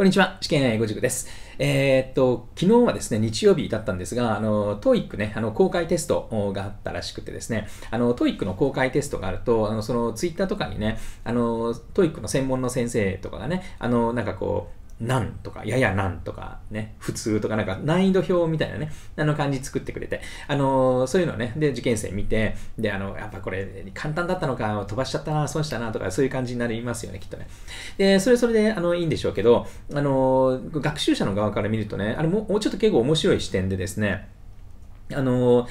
こんにちは。試験英語塾です。えー、っと、昨日はですね、日曜日だったんですが、あの、トイックね、あの、公開テストがあったらしくてですね、あの、トイックの公開テストがあると、あの、その、ツイッターとかにね、あの、トイックの専門の先生とかがね、あの、なんかこう、なんとか、ややなんとか、ね、普通とか、なんか難易度表みたいなね、あの感じ作ってくれて、あのー、そういうのね、で、受験生見て、で、あの、やっぱこれ、簡単だったのか、飛ばしちゃったな、損したな、とか、そういう感じになりますよね、きっとね。で、それそれで、あの、いいんでしょうけど、あのー、学習者の側から見るとね、あれも、もうちょっと結構面白い視点でですね、あのー、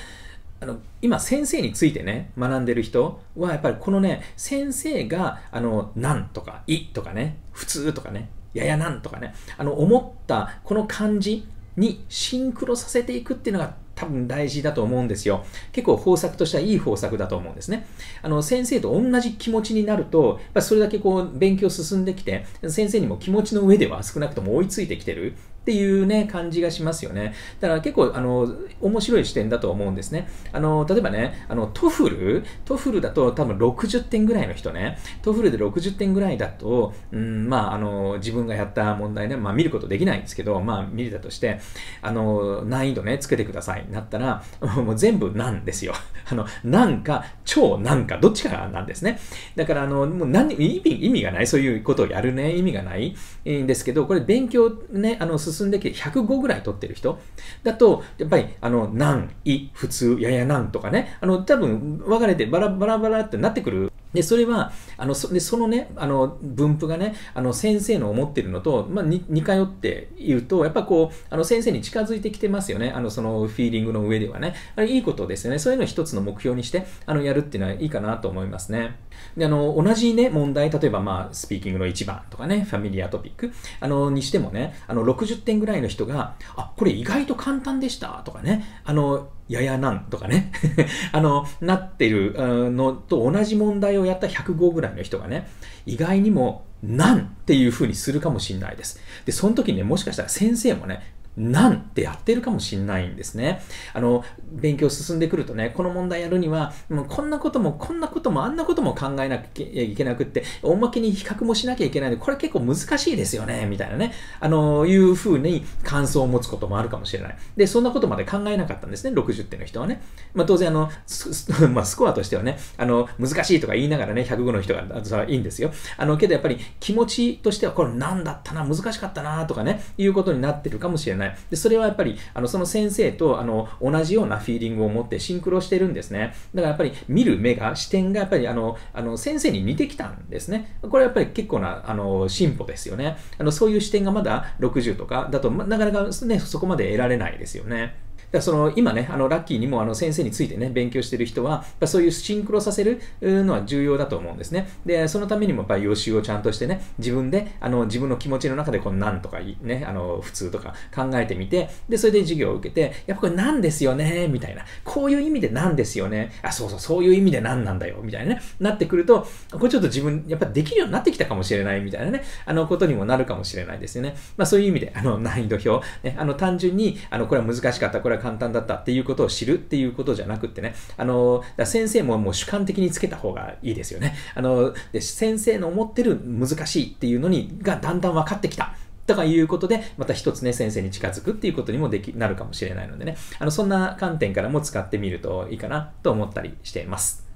あの今先生についてね学んでる人はやっぱりこのね先生があの「なん」とか「い」とかね「普通」とかねややなんとかね、あの、思ったこの感じにシンクロさせていくっていうのが多分大事だと思うんですよ。結構方策としてはいい方策だと思うんですね。あの、先生と同じ気持ちになると、それだけこう、勉強進んできて、先生にも気持ちの上では少なくとも追いついてきてるっていうね、感じがしますよね。だから結構、あの、面白い視点だと思うんですね。あの、例えばね、あの、トフルトフルだと多分60点ぐらいの人ね、トフルで60点ぐらいだと、うん、まあ、あの、自分がやった問題ね、まあ見ることできないんですけど、まあ見れたとして、あの、難易度ね、つけてください、なったら、もう全部なんですよ。あの、なんか、超なんか、どっちかなんですね。だから、あの、もう何、意味、意味がない、そういうことをやるね、意味がないんですけど、これ勉強ね、あの、進んできて105ぐらい取ってる人だと、やっぱり、あの、難、い、普通、やや難とかね、あの、多分分かれてバラバラバラってなってくるで、それは、あの、そでそのね、あの、分布がね、あの、先生の思ってるのと、まあ、に、似通っていると、やっぱこう、あの、先生に近づいてきてますよね。あの、その、フィーリングの上ではね。あれ、いいことですよね。そういうのを一つの目標にして、あの、やるっていうのはいいかなと思いますね。で、あの、同じね、問題、例えば、まあ、スピーキングの1番とかね、ファミリアトピック、あの、にしてもね、あの、60点ぐらいの人が、あ、これ意外と簡単でした、とかね、あの、ややなんとかね あの、なってるのと同じ問題をやった105ぐらいの人がね、意外にも、なんっていう風にするかもしれないです。で、その時ね、もしかしたら先生もね、なんてやってるかもしんないんですね。あの、勉強進んでくるとね、この問題やるには、もうこんなこともこんなこともあんなことも考えなきゃいけなくって、おまけに比較もしなきゃいけないので、これ結構難しいですよね、みたいなね、あの、いうふうに感想を持つこともあるかもしれない。で、そんなことまで考えなかったんですね、60点の人はね。まあ当然、あの、まあ、スコアとしてはね、あの、難しいとか言いながらね、105の人が、それはいいんですよ。あの、けどやっぱり気持ちとしては、これ何だったな、難しかったな、とかね、いうことになってるかもしれない。ない。で、それはやっぱり、あの、その先生と、あの、同じようなフィーリングを持ってシンクロしてるんですね。だからやっぱり見る目が、視点がやっぱり、あの、あの先生に似てきたんですね。これやっぱり結構な、あの、進歩ですよね。あの、そういう視点がまだ60とかだと、なかなかね、そこまで得られないですよね。だその今ね、あのラッキーにもあの先生についてね、勉強してる人は、そういうシンクロさせるのは重要だと思うんですね。で、そのためにもやっぱり予習をちゃんとしてね、自分で、あの自分の気持ちの中でこのなんとかいね、あの普通とか考えてみて、で、それで授業を受けて、やっぱこれなんですよね、みたいな。こういう意味でなんですよね。あ、そうそう、そういう意味で何なんだよ、みたいなね、なってくると、これちょっと自分、やっぱできるようになってきたかもしれないみたいなね、あのことにもなるかもしれないですよね。まあそういう意味で、あの難易度表、ね、あの単純に、あのこれは難しかった、これは簡単だったっていうことを知るっていうことじゃなくってね、あの、だ先生ももう主観的につけた方がいいですよね。あの、で先生の思ってる難しいっていうのに、がだんだん分かってきた。とかいうことで、また一つね、先生に近づくっていうことにもでき、なるかもしれないのでね、あの、そんな観点からも使ってみるといいかなと思ったりしています。